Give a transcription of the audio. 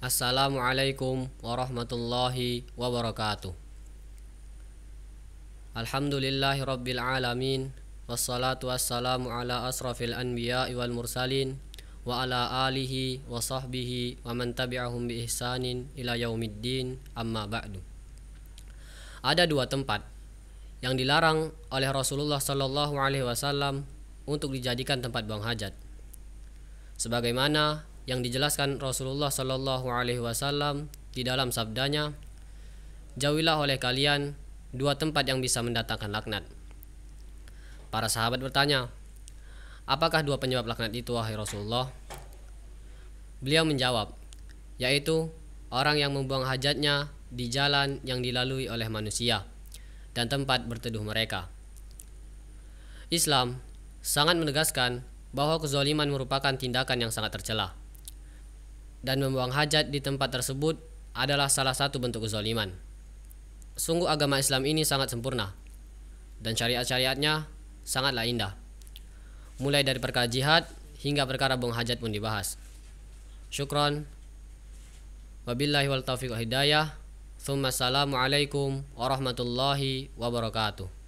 Assalamualaikum warahmatullahi wabarakatuh Alhamdulillahi rabbil alamin Wassalatu wassalamu ala asrafil anbiya wal mursalin Wa ala alihi wa sahbihi wa man tabi'ahum bi ihsanin ila yaumiddin amma ba'du Ada dua tempat yang dilarang oleh Rasulullah Shallallahu Alaihi Wasallam untuk dijadikan tempat buang hajat, sebagaimana yang dijelaskan Rasulullah Shallallahu Alaihi Wasallam di dalam sabdanya, jauhilah oleh kalian dua tempat yang bisa mendatangkan laknat. Para sahabat bertanya, apakah dua penyebab laknat itu wahai Rasulullah? Beliau menjawab, yaitu orang yang membuang hajatnya di jalan yang dilalui oleh manusia dan tempat berteduh mereka. Islam sangat menegaskan bahwa kezaliman merupakan tindakan yang sangat tercela dan membuang hajat di tempat tersebut adalah salah satu bentuk kezaliman. Sungguh agama Islam ini sangat sempurna dan syariat-syariatnya sangatlah indah. Mulai dari perkara jihad hingga perkara buang hajat pun dibahas. Syukron. Wabillahi wal taufiq wa hidayah. assalamualaikum warahmatullahi wabarakatuh.